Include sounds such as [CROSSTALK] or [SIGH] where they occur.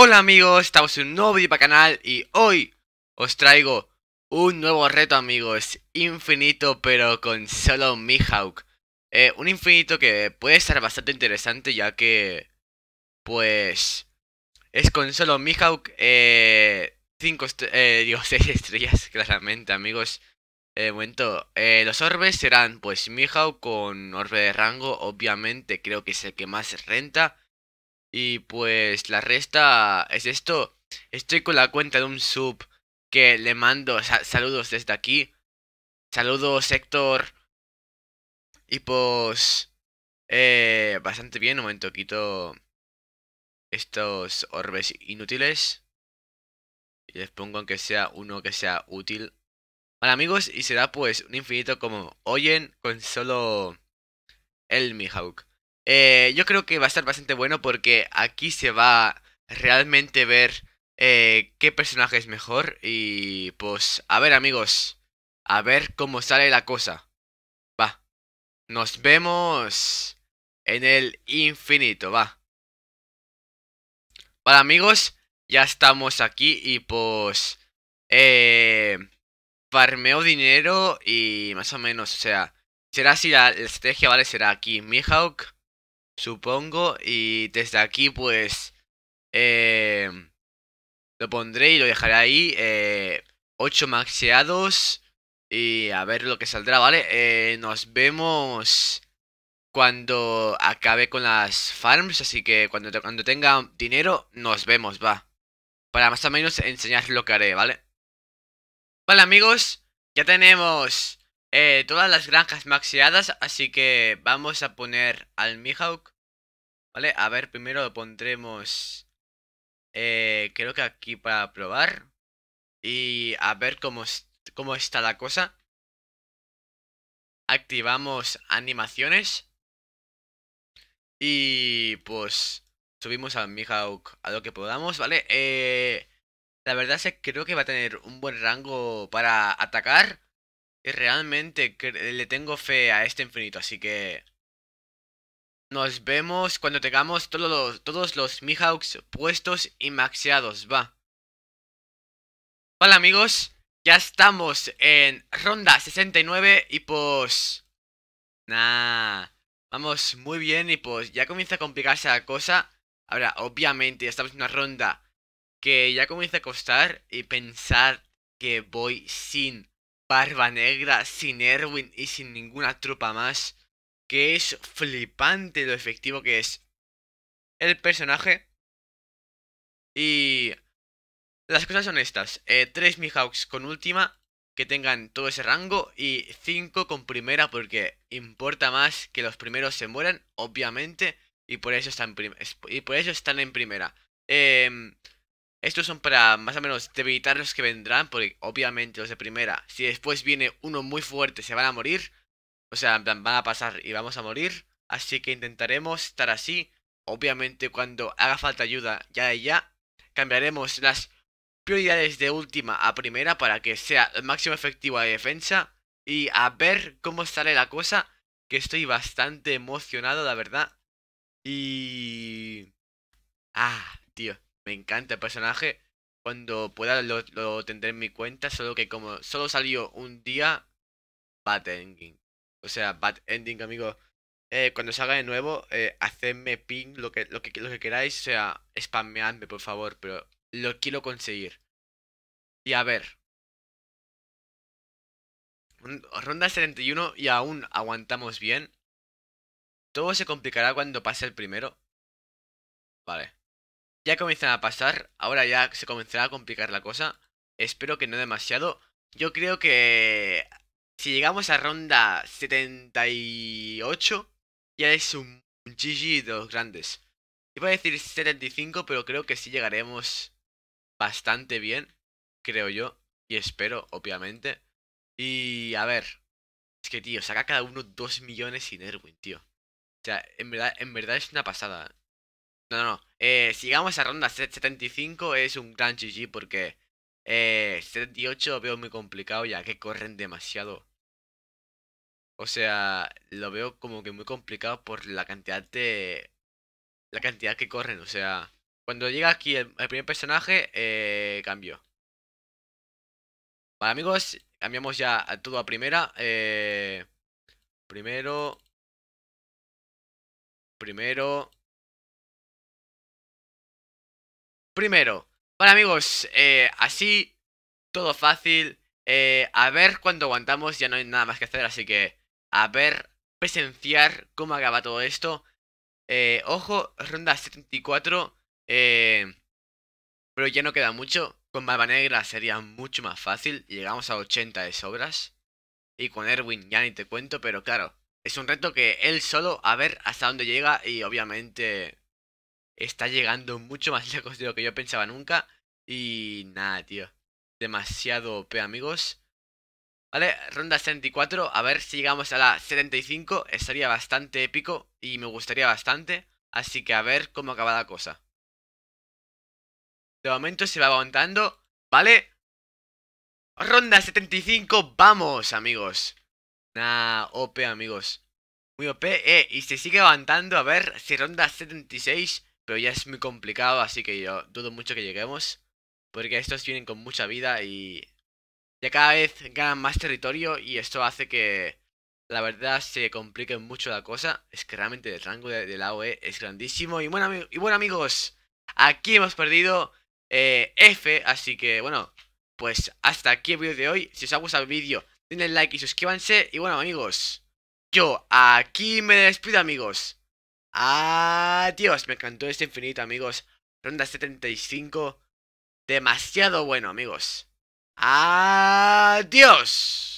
Hola amigos, estamos en un nuevo vídeo para canal y hoy os traigo un nuevo reto amigos, infinito pero con solo Mihawk. Eh, un infinito que puede ser bastante interesante ya que, pues, es con solo Mihawk, 5 eh, eh [LAUGHS] digo 6 estrellas claramente amigos. Eh, de momento, los orbes serán pues Mihawk con orbe de rango, obviamente creo que es el que más renta. Y pues la resta es esto. Estoy con la cuenta de un sub que le mando saludos desde aquí. Saludos Héctor. Y pues... Eh, bastante bien, un momento quito estos orbes inútiles. Y les pongo que sea uno que sea útil. Vale amigos, y será pues un infinito como oyen con solo el Mihawk. Eh, yo creo que va a estar bastante bueno porque aquí se va a realmente ver eh, qué personaje es mejor y pues a ver amigos, a ver cómo sale la cosa. Va, nos vemos en el infinito, va. Vale amigos, ya estamos aquí y pues... Eh, farmeo dinero y más o menos, o sea, será así la, la estrategia, ¿vale? Será aquí Mihawk supongo. Y desde aquí, pues, eh, lo pondré y lo dejaré ahí. Eh, 8 maxeados y a ver lo que saldrá, ¿vale? Eh, nos vemos cuando acabe con las farms, así que cuando, cuando tenga dinero nos vemos, va. Para más o menos enseñar lo que haré, ¿vale? Vale amigos, ya tenemos eh, todas las granjas maxeadas, así que vamos a poner al Mihawk. Vale, a ver, primero pondremos, eh, creo que aquí para probar. Y a ver cómo, cómo está la cosa. Activamos animaciones. Y pues subimos al Mihawk a lo que podamos, ¿vale? Eh, la verdad es que creo que va a tener un buen rango para atacar. Y realmente le tengo fe a este infinito, así que nos vemos cuando tengamos todos los, todos los Mihawks puestos y maxeados, va. Hola amigos, ya estamos en ronda 69 y pues... Nah, vamos muy bien y pues ya comienza a complicarse la cosa. Ahora, obviamente, ya estamos en una ronda que ya comienza a costar y pensar que voy sin Barba Negra, sin Erwin y sin ninguna tropa más, que es flipante lo efectivo que es el personaje. Y las cosas son estas, eh, tres Mihawks con última, que tengan todo ese rango, y cinco con primera porque importa más que los primeros se mueran, obviamente, y por eso están, y por eso están en primera. Eh, estos son para más o menos debilitar los que vendrán, porque obviamente los de primera, si después viene uno muy fuerte, se van a morir. O sea, van a pasar y vamos a morir. Así que intentaremos estar así. Obviamente cuando haga falta ayuda ya de ya, cambiaremos las prioridades de última a primera para que sea el máximo efectivo de defensa. Y a ver cómo sale la cosa, que estoy bastante emocionado, la verdad. Y... Ah, tío. Me encanta el personaje. Cuando pueda lo, tendré en mi cuenta, solo que como solo salió un día, Bad Ending. O sea, Bad Ending, amigo. Eh, cuando salga de nuevo, eh, hacedme ping, lo que, lo, que, lo queráis, o sea, spammeadme, por favor, pero lo quiero conseguir. Y a ver. Ronda 71 y aún aguantamos bien. Todo se complicará cuando pase el primero. Vale. Ya comienzan a pasar, ahora ya se comenzará a complicar la cosa. Espero que no demasiado. Yo creo que si llegamos a ronda 78, ya es un, GG de los grandes. Iba a decir 75, pero creo que sí llegaremos bastante bien, creo yo. Y espero, obviamente. Y a ver. Es que, tío, saca cada uno 2 millones sin Erwin, tío. O sea, en verdad, en verdad es una pasada. No, no, eh, sigamos a ronda. 75 es un gran GG porque eh, 78 lo veo muy complicado ya que corren demasiado. O sea, lo veo como que muy complicado por la cantidad de... La cantidad que corren, o sea... Cuando llega aquí el, primer personaje, eh, cambio. Vale amigos, cambiamos ya todo a primera. Eh, primero... Primero... Primero, bueno amigos, eh, así, todo fácil. Eh, a ver cuando aguantamos, ya no hay nada más que hacer, así que a ver, presenciar cómo acaba todo esto. Eh, ojo, ronda 74. pero ya no queda mucho. Con Barba Negra sería mucho más fácil. Llegamos a 80 de sobras. Y con Erwin ya ni te cuento, pero claro. Es un reto que él solo a ver hasta dónde llega y obviamente está llegando mucho más [LAUGHS] lejos de lo que yo pensaba nunca. Y nada, tío. Demasiado OP, amigos. Vale, ronda 74. A ver si llegamos a la 75. Estaría bastante épico y me gustaría bastante. Así que a ver cómo acaba la cosa. De momento se va aguantando. Vale. Ronda 75. Vamos, amigos. Nah, OP, amigos. Muy OP. Eh, y se sigue aguantando. A ver si ronda 76 pero ya es muy complicado, así que yo dudo mucho que lleguemos. Porque estos vienen con mucha vida y ya cada vez ganan más territorio y esto hace que la verdad se complique mucho la cosa. Es que realmente el rango del AOE es grandísimo. Y bueno, y bueno amigos, aquí hemos perdido eh, F, así que bueno, pues hasta aquí el vídeo de hoy. Si os ha gustado el vídeo, denle like y suscríbanse. Y bueno amigos, yo aquí me despido amigos. Adiós, me encantó este infinito, amigos. Ronda 75. Demasiado bueno, amigos. Adiós.